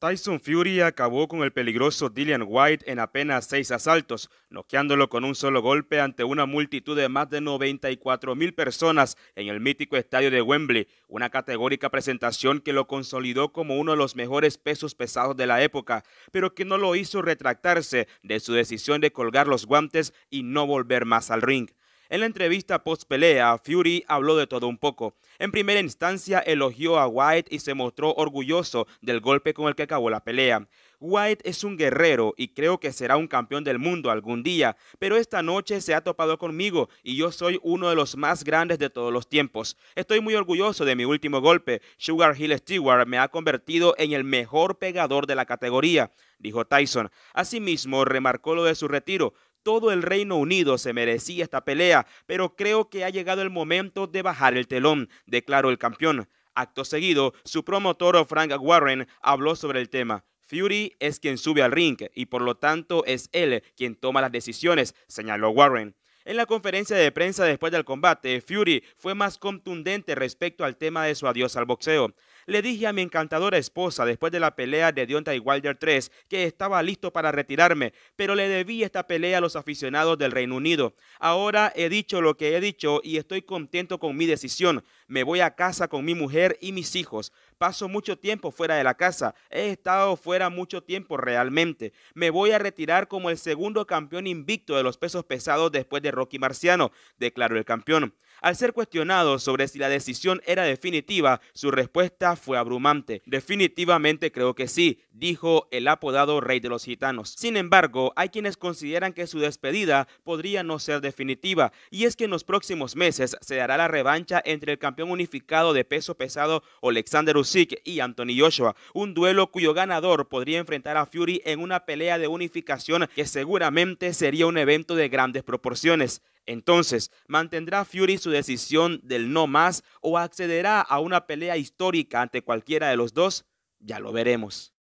Tyson Fury acabó con el peligroso Dillian White en apenas seis asaltos, noqueándolo con un solo golpe ante una multitud de más de 94 mil personas en el mítico estadio de Wembley, una categórica presentación que lo consolidó como uno de los mejores pesos pesados de la época, pero que no lo hizo retractarse de su decisión de colgar los guantes y no volver más al ring. En la entrevista post-pelea, Fury habló de todo un poco. En primera instancia, elogió a White y se mostró orgulloso del golpe con el que acabó la pelea. White es un guerrero y creo que será un campeón del mundo algún día, pero esta noche se ha topado conmigo y yo soy uno de los más grandes de todos los tiempos. Estoy muy orgulloso de mi último golpe. Sugar Hill Stewart me ha convertido en el mejor pegador de la categoría, dijo Tyson. Asimismo, remarcó lo de su retiro. Todo el Reino Unido se merecía esta pelea, pero creo que ha llegado el momento de bajar el telón, declaró el campeón. Acto seguido, su promotor Frank Warren habló sobre el tema. Fury es quien sube al ring y por lo tanto es él quien toma las decisiones, señaló Warren. En la conferencia de prensa después del combate, Fury fue más contundente respecto al tema de su adiós al boxeo. Le dije a mi encantadora esposa después de la pelea de Deontay Wilder 3 que estaba listo para retirarme, pero le debí esta pelea a los aficionados del Reino Unido. Ahora he dicho lo que he dicho y estoy contento con mi decisión. Me voy a casa con mi mujer y mis hijos. Paso mucho tiempo fuera de la casa. He estado fuera mucho tiempo realmente. Me voy a retirar como el segundo campeón invicto de los pesos pesados después de Rocky Marciano, declaró el campeón. Al ser cuestionado sobre si la decisión era definitiva, su respuesta fue abrumante. Definitivamente creo que sí, dijo el apodado rey de los gitanos. Sin embargo, hay quienes consideran que su despedida podría no ser definitiva, y es que en los próximos meses se dará la revancha entre el campeón unificado de peso pesado Alexander Usyk y Anthony Joshua, un duelo cuyo ganador podría enfrentar a Fury en una pelea de unificación que seguramente sería un evento de grandes proporciones. Entonces, ¿mantendrá Fury su decisión del no más o accederá a una pelea histórica ante cualquiera de los dos? Ya lo veremos.